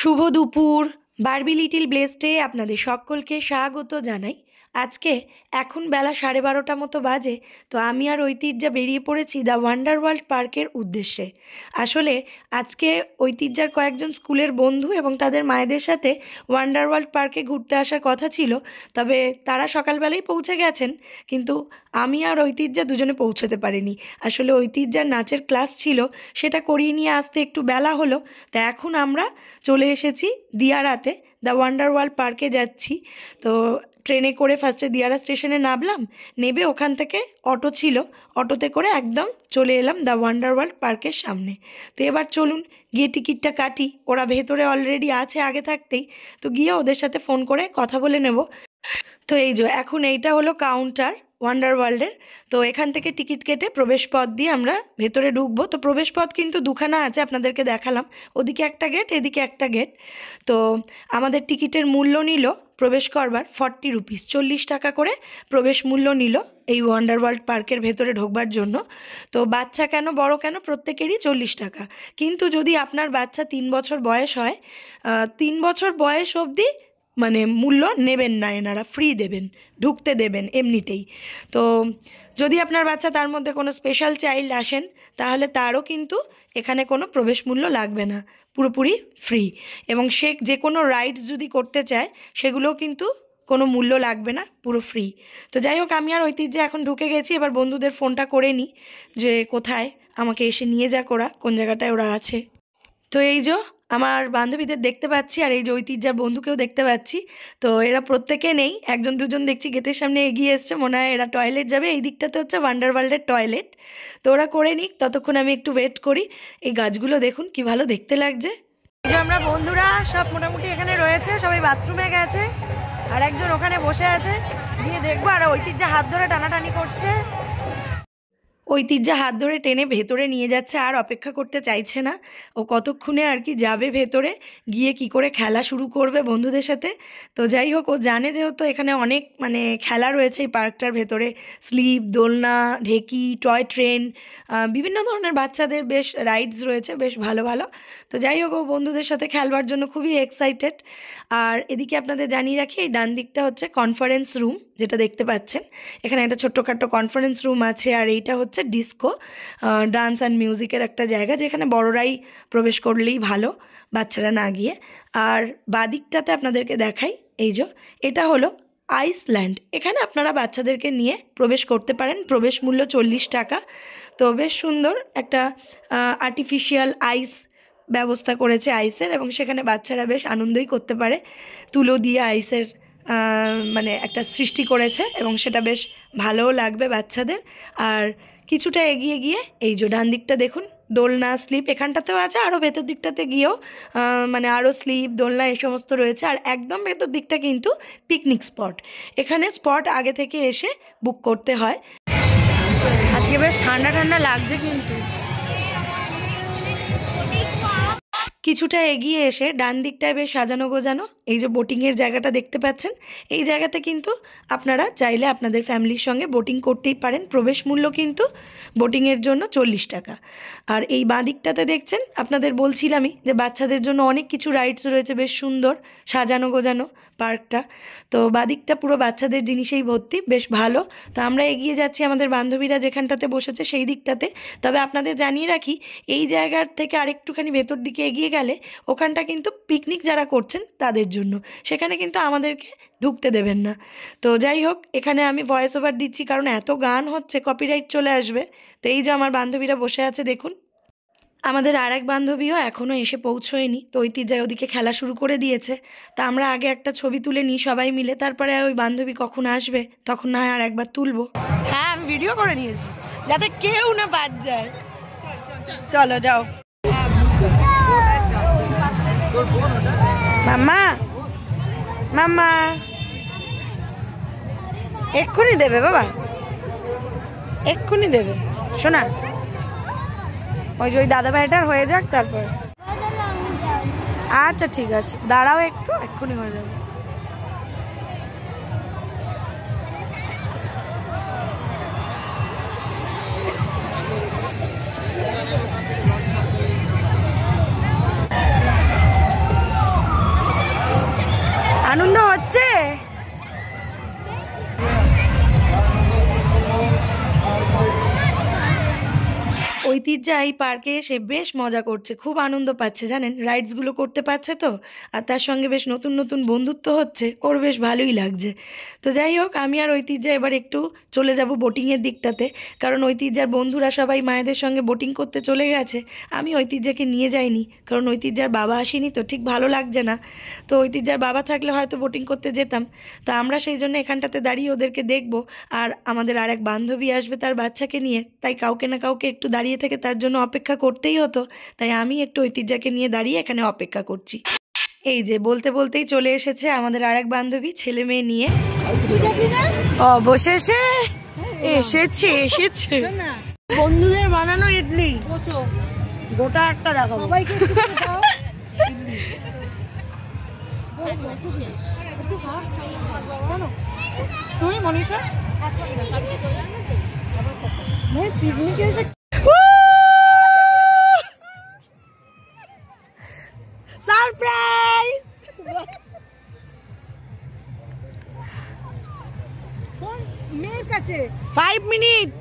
শুভ দুপুর Barbie little ব্লেস্টে আপনাদের সকলকে স্বাগত জানাই আজকে এখন বেলা সাড়ে বারোটা মতো বাজে তো আমি আর ঐতিহ্যা বেরিয়ে পড়েছি দ্য ওয়ান্ডার ওয়ার্ল্ড পার্কের উদ্দেশ্যে আসলে আজকে ঐতিহ্যার কয়েকজন স্কুলের বন্ধু এবং তাদের মায়েদের সাথে ওয়ান্ডার ওয়ার্ল্ড পার্কে ঘুরতে আসার কথা ছিল তবে তারা সকালবেলাই পৌঁছে গেছেন কিন্তু আমি আর ঐতিহ্যা দুজনে পৌঁছতে পারিনি আসলে ঐতিহ্যার নাচের ক্লাস ছিল সেটা করিয়ে নিয়ে আসতে একটু বেলা হলো তা এখন আমরা চলে এসেছি দিয়ারাতে দ্য ওয়ান্ডার ওয়ার্ল্ড পার্কে যাচ্ছি তো ট্রেনে করে ফার্স্টে দিয়ারা স্টেশনে নামলাম নেবে ওখান থেকে অটো ছিল অটোতে করে একদম চলে এলাম দ্য ওয়ান্ডার ওয়ার্ল্ড পার্কের সামনে তো এবার চলুন গিয়ে টিকিটটা কাটি ওরা ভেতরে অলরেডি আছে আগে থাকতেই তো গিয়ে ওদের সাথে ফোন করে কথা বলে নেব তো এই যে এখন এইটা হলো কাউন্টার ওয়ান্ডার ওয়ার্ল্ডের তো এখান থেকে টিকিট কেটে প্রবেশপথ দিয়ে আমরা ভেতরে ঢুকবো তো প্রবেশপথ কিন্তু দুখানা আছে আপনাদেরকে দেখালাম ওদিকে একটা গেট এদিকে একটা গেট তো আমাদের টিকিটের মূল্য নিল প্রবেশ করবার ফর্টি রুপিস চল্লিশ টাকা করে প্রবেশ মূল্য নিল এই ওয়ান্ডার ওয়ার্ল্ড পার্কের ভেতরে ঢোকবার জন্য তো বাচ্চা কেন বড় কেন প্রত্যেকেরই চল্লিশ টাকা কিন্তু যদি আপনার বাচ্চা তিন বছর বয়স হয় তিন বছর বয়স অবধি মানে মূল্য নেবেন না এনারা ফ্রি দেবেন ঢুকতে দেবেন এমনিতেই তো যদি আপনার বাচ্চা তার মধ্যে কোনো স্পেশাল চাইল্ড আসেন তাহলে তারও কিন্তু এখানে কোনো প্রবেশ মূল্য লাগবে না পুরোপুরি ফ্রি এবং সে যে কোনো রাইডস যদি করতে চায় সেগুলো কিন্তু কোনো মূল্য লাগবে না পুরো ফ্রি তো যাই হোক আমি আর ঐতিহ্যে এখন ঢুকে গেছি এবার বন্ধুদের ফোনটা করে নিই যে কোথায় আমাকে এসে নিয়ে যা ওরা কোন জায়গাটায় ওরা আছে তো এই যে আমার বান্ধবীদের দেখতে পাচ্ছি আর এই যে ঐতিহ্যার বন্ধুকেও দেখতে পাচ্ছি তো এরা প্রত্যেকে নেই একজন দুজন দেখছি গেটের সামনে এগিয়ে এসছে মনে হয় এরা টয়লেট যাবে এই দিকটাতে হচ্ছে ওয়ান্ডার ওয়ার্ল্ডের টয়লেট তো ওরা করে নিক ততক্ষণ আমি একটু ওয়েট করি এই গাছগুলো দেখুন কি ভালো দেখতে লাগছে যে আমরা বন্ধুরা সব মোটামুটি এখানে রয়েছে সবাই বাথরুমে গেছে আর একজন ওখানে বসে আছে গিয়ে দেখবো আর ঐতিহ্যে হাত ধরে টানাটানি করছে ঐতিহ্যা হাত ধরে টেনে ভেতরে নিয়ে যাচ্ছে আর অপেক্ষা করতে চাইছে না ও কতক্ষণে আর কি যাবে ভেতরে গিয়ে কি করে খেলা শুরু করবে বন্ধুদের সাথে তো যাই হোক ও জানে যেহেতু এখানে অনেক মানে খেলা রয়েছে এই পার্কটার ভেতরে স্লিপ দোলনা ঢেকি টয় ট্রেন বিভিন্ন ধরনের বাচ্চাদের বেশ রাইডস রয়েছে বেশ ভালো ভালো তো যাই হোক ও বন্ধুদের সাথে খেলবার জন্য খুবই এক্সাইটেড আর এদিকে আপনাদের জানিয়ে রাখি এই ডান দিকটা হচ্ছে কনফারেন্স রুম যেটা দেখতে পাচ্ছেন এখানে একটা ছোট্টখাট্টো কনফারেন্স রুম আছে আর এইটা হচ্ছে ডিস্কো ডান্স অ্যান্ড মিউজিকের একটা জায়গা যেখানে বড়রাই প্রবেশ করলেই ভালো বাচ্চারা না গিয়ে আর বাদিকটাতে আপনাদেরকে দেখাই এই যে এটা হলো আইসল্যান্ড এখানে আপনারা বাচ্চাদেরকে নিয়ে প্রবেশ করতে পারেন প্রবেশ মূল্য চল্লিশ টাকা তো বেশ সুন্দর একটা আর্টিফিশিয়াল আইস ব্যবস্থা করেছে আইসের এবং সেখানে বাচ্চারা বেশ আনন্দই করতে পারে তুলো দিয়ে আইসের মানে একটা সৃষ্টি করেছে এবং সেটা বেশ ভালোও লাগবে বাচ্চাদের আর কিছুটা এগিয়ে গিয়ে এই যে ডান দিকটা দেখুন দোলনা স্লিপ এখানটাতেও আছে আরও ভেতর দিকটাতে গিয়েও মানে আরও স্লিপ দোলনা এই সমস্ত রয়েছে আর একদম ভেতর দিকটা কিন্তু পিকনিক স্পট এখানে স্পট আগে থেকে এসে বুক করতে হয় আজকে বেশ ঠান্ডা ঠান্ডা লাগছে কিন্তু কিছুটা এগিয়ে এসে ডান দিকটায় বেশ সাজানো গোজানো এই যে বোটিংয়ের জায়গাটা দেখতে পাচ্ছেন এই জায়গাতে কিন্তু আপনারা চাইলে আপনাদের ফ্যামিলির সঙ্গে বোটিং করতেই পারেন প্রবেশ মূল্য কিন্তু বোটিংয়ের জন্য চল্লিশ টাকা আর এই বাঁ দিকটাতে দেখছেন আপনাদের বলছিলামই যে বাচ্চাদের জন্য অনেক কিছু রাইডস রয়েছে বেশ সুন্দর সাজানো গোজানো পার্কটা তো বাদিকটা পুরো বাচ্চাদের জিনিসেই ভর্তি বেশ ভালো তো আমরা এগিয়ে যাচ্ছি আমাদের বান্ধবীরা যেখানটাতে বসেছে সেই দিকটাতে তবে আপনাদের জানিয়ে রাখি এই জায়গার থেকে আরেকটুখানি ভেতর দিকে এগিয়ে গেলে ওখানটা কিন্তু পিকনিক যারা করছেন তাদের জন্য সেখানে কিন্তু আমাদেরকে ঢুকতে দেবেন না তো যাই হোক এখানে আমি ভয়েস ওভার দিচ্ছি কারণ এত গান হচ্ছে কপিরাইট চলে আসবে তো এই যে আমার বান্ধবীরা বসে আছে দেখুন আমাদের আর এক বান্ধবীও এখনও এসে পৌঁছয়নি তো ঐতিহ্যায় ওদিকে খেলা শুরু করে দিয়েছে তা আমরা আগে একটা ছবি তুলে নিই সবাই মিলে তারপরে ওই বান্ধবী কখন আসবে তখন না আর একবার তুলবো হ্যাঁ আমি ভিডিও করে নিয়েছি যাতে কেউ না বাদ যায় চলো যাও মাম্মা মাম্মা এক্ষুনি দেবে বাবা এক্ষুনি দেবে শোনা ওই যে ওই দাদা ভাইটার হয়ে যাক তারপর আচ্ছা ঠিক আছে দাঁড়াও একটু এক্ষুনি হয়ে যাবে আনন্দ হচ্ছে ঐতিহ্যা এই পার্কে এসে বেশ মজা করছে খুব আনন্দ পাচ্ছে জানেন রাইডসগুলো করতে পারছে তো আর তার সঙ্গে বেশ নতুন নতুন বন্ধুত্ব হচ্ছে ওর বেশ ভালোই লাগছে তো যাই হোক আমি আর ঐতিহ্যা এবার একটু চলে যাব বোটিংয়ের দিকটাতে কারণ ঐতিহ্যার বন্ধুরা সবাই মায়েদের সঙ্গে বোটিং করতে চলে গেছে আমি ঐতিহ্যাকে নিয়ে যাইনি কারণ ঐতিহ্যার বাবা আসেনি তো ঠিক ভালো লাগছে না তো ঐতিহ্যার বাবা থাকলে হয়তো বোটিং করতে যেতাম তো আমরা সেই জন্য এখানটাতে দাঁড়িয়ে ওদেরকে দেখবো আর আমাদের আর এক বান্ধবী আসবে তার বাচ্চাকে নিয়ে তাই কাউকে না কাউকে একটু দাঁড়িয়ে থেকে তার জন্য অপেক্ষা করতেই হতো তাই আমি একটু ঐতিহ্যাকে নিয়ে দাঁড়িয়ে এখানে অপেক্ষা করছি এই যে বলতে বলতেই চলে এসেছে আমাদের আর এক বান্ধবী ছেলে মেয়ে নিয়ে অবশেষে এসেছে এসেছে বন্ধুদের বানানো ইডলি গোটা একটা দেখো তুমি মনীষা আচ্ছা, আচ্ছা। এসে ফাইভ মিনিট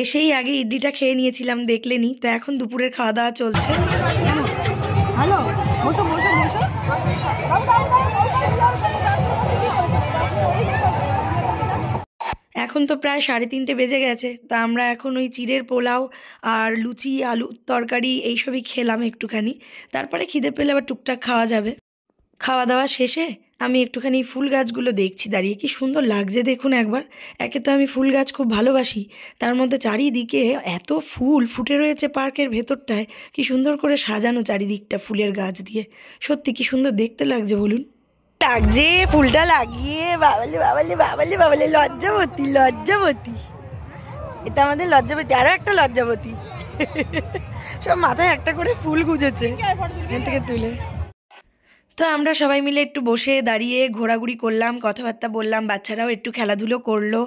এসেই আগে ইডলিটা খেয়ে নিয়েছিলাম দেখলেনি তো এখন দুপুরের খাওয়া দাওয়া চলছে এখন তো প্রায় সাড়ে তিনটে বেজে গেছে তা আমরা এখন ওই চিড়ের পোলাও আর লুচি আলু তরকারি এইসবই খেলাম একটুখানি তারপরে খিদে পেলে আবার টুকটাক খাওয়া যাবে খাওয়া দাওয়া শেষে আমি একটুখানি ফুল গাছগুলো দেখছি দাঁড়িয়ে কি সুন্দর লাগছে দেখুন একবার একে তো আমি ফুল গাছ খুব ভালোবাসি তার মধ্যে চারিদিকে এত ফুল ফুটে রয়েছে পার্কের ভেতরটায় কি সুন্দর করে সাজানো চারিদিকটা ফুলের গাছ দিয়ে সত্যি কি সুন্দর দেখতে লাগছে বলুন লাগছে ফুলটা লাগিয়ে বাবালে বাবালে বাবালে বাবালে লজ্জাবতী লজ্জাবতী এটা আমাদের লজ্জাবতী আরো একটা লজ্জাবতী সব মাথায় একটা করে ফুল গুজেছে এখান থেকে তুলে তো আমরা সবাই মিলে একটু বসে দাঁড়িয়ে ঘোরাঘুরি করলাম কথাবার্তা বললাম বাচ্চারাও একটু খেলাধুলো করলো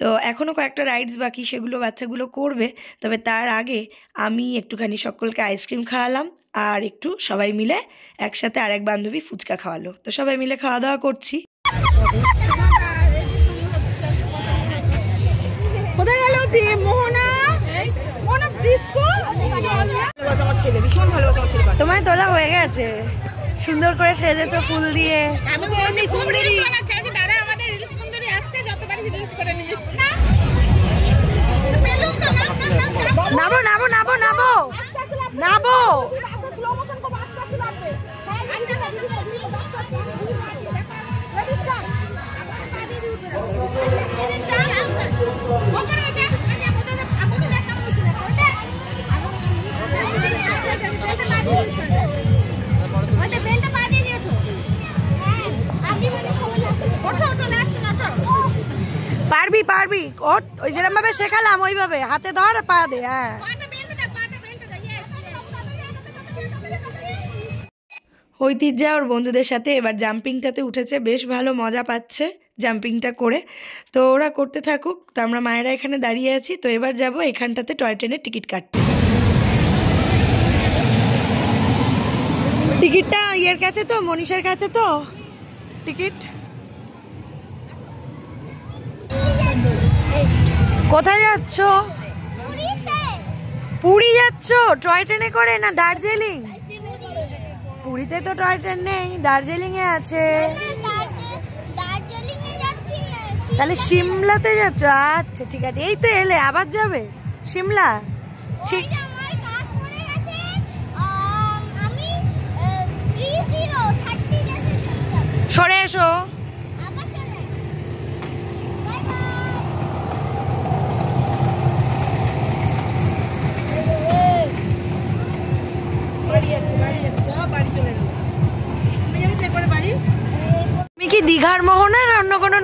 তো এখনও কয়েকটা রাইডস বাকি সেগুলো বাচ্চাগুলো করবে তবে তার আগে আমি একটুখানি সকলকে আইসক্রিম খাওয়ালাম আর একটু সবাই মিলে একসাথে আরেক বান্ধবী ফুচকা খাওয়ালো তো সবাই মিলে খাওয়া দাওয়া করছি তোমায় তোলা হয়ে গেছে সুন্দর করে সেজেছো ফুল দিয়ে আমি দাদা আমাদের সুন্দরী আসছে করে নাবো নাবো নাবো নাবো নাবো ঠোঁট ওই যেরকম ভাবে শেখালাম ওইভাবে হাতে ধর পা দে হ্যাঁ ঐতিহ্য ওর বন্ধুদের সাথে এবার জাম্পিংটাতে উঠেছে বেশ ভালো মজা পাচ্ছে জাম্পিংটা করে তো ওরা করতে থাকুক তো আমরা মায়েরা এখানে দাঁড়িয়ে আছি তো এবার যাব এখানটাতে টয় ট্রেনের টিকিট কাটতে টিকিটটা ইয়ের কাছে তো মনীষার কাছে তো টিকিট কোথায় যাচ্ছ পুরী যাচ্ছ টয় ট্রেনে করে না দার্জিলিং পুরীতে তো টয় ট্রেন নেই দার্জিলিং এ আছে তাহলে সিমলাতে যাচ্ছ আচ্ছা ঠিক আছে এই তো এলে আবার যাবে সিমলা ঠিক সরে এসো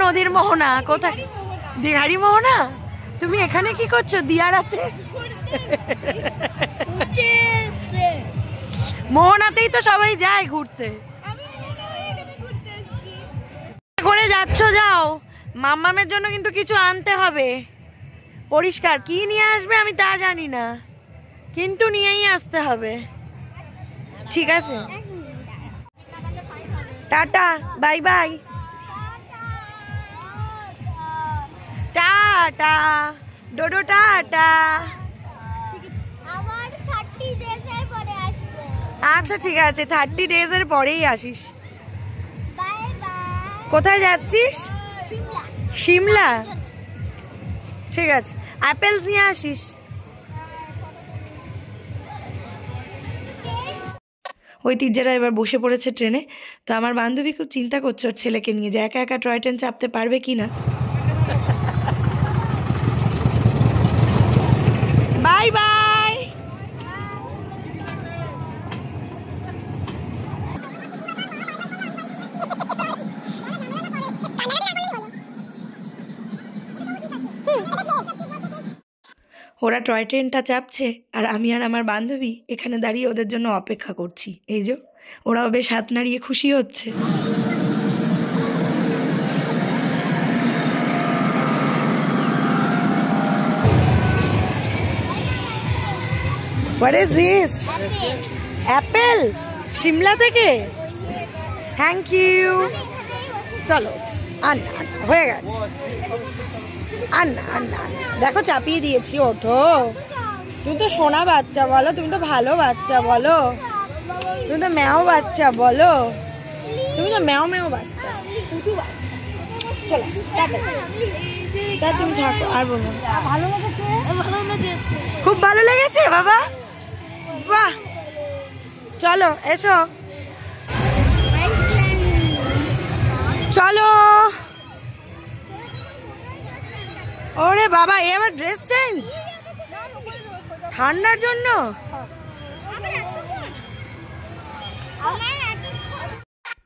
নদীর মোহনা কোথায় দিঘারি মোহনা তুমি এখানে কি করছো দিয়ারাতে মোহনাতেই তো সবাই যায় ঘুরতে করে যাচ্ছ যাও মাম্মামের জন্য কিন্তু কিছু আনতে হবে পরিষ্কার কি নিয়ে আসবে আমি তা জানি না কিন্তু নিয়েই আসতে হবে ঠিক আছে টাটা বাই বাই টাটা ডোডো টাটা আচ্ছা ঠিক আছে থার্টি ডেজ এর পরেই আসিস কোথায় যাচ্ছিস সিমলা ঠিক আছে অ্যাপেলস নিয়ে আসিস ঐতিহ্যেরা এবার বসে পড়েছে ট্রেনে তো আমার বান্ধবী খুব চিন্তা করছে ওর ছেলেকে নিয়ে যে একা একা টয় ট্রেন চাপতে পারবে কি না ওরা টয় ট্রেনটা চাপছে আর আমি আর আমার বান্ধবী এখানে দাঁড়িয়ে ওদের জন্য অপেক্ষা করছি এই যে ওরাও বেশ হাত নাড়িয়ে খুশি হচ্ছে What is this? Apple Shimla থেকে থ্যাংক ইউ চলো আন হয়ে গেছে আর না না দেখো চাপিয়ে দিয়েছি ওঠো তুমি তো সোনা বাচ্চা বলো তুমি তো ভালো বাচ্চা বলো তুমি তো ম্যাও বাচ্চা বলো তুমি তো ম্যাও ম্যাও বাচ্চা তা তুমি থাকো আর বলো খুব ভালো লেগেছে বাবা বাহ চলো এসো চলো ওরে বাবা এ আমার ড্রেস চেঞ্জ ঠান্ডার জন্য আমার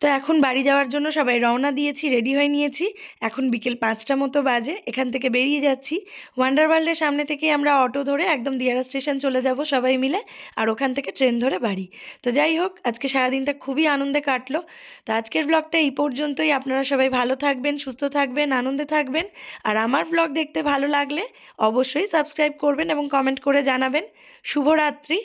তো এখন বাড়ি যাওয়ার জন্য সবাই রওনা দিয়েছি রেডি হয়ে নিয়েছি এখন বিকেল পাঁচটা মতো বাজে এখান থেকে বেরিয়ে যাচ্ছি ওয়ান্ডার ওয়ার্ল্ডের সামনে থেকে আমরা অটো ধরে একদম দিয়ারা স্টেশন চলে যাব সবাই মিলে আর ওখান থেকে ট্রেন ধরে বাড়ি তো যাই হোক আজকে সারাদিনটা খুবই আনন্দে কাটলো তো আজকের ব্লগটা এই পর্যন্তই আপনারা সবাই ভালো থাকবেন সুস্থ থাকবেন আনন্দে থাকবেন আর আমার ব্লগ দেখতে ভালো লাগলে অবশ্যই সাবস্ক্রাইব করবেন এবং কমেন্ট করে জানাবেন শুভরাত্রি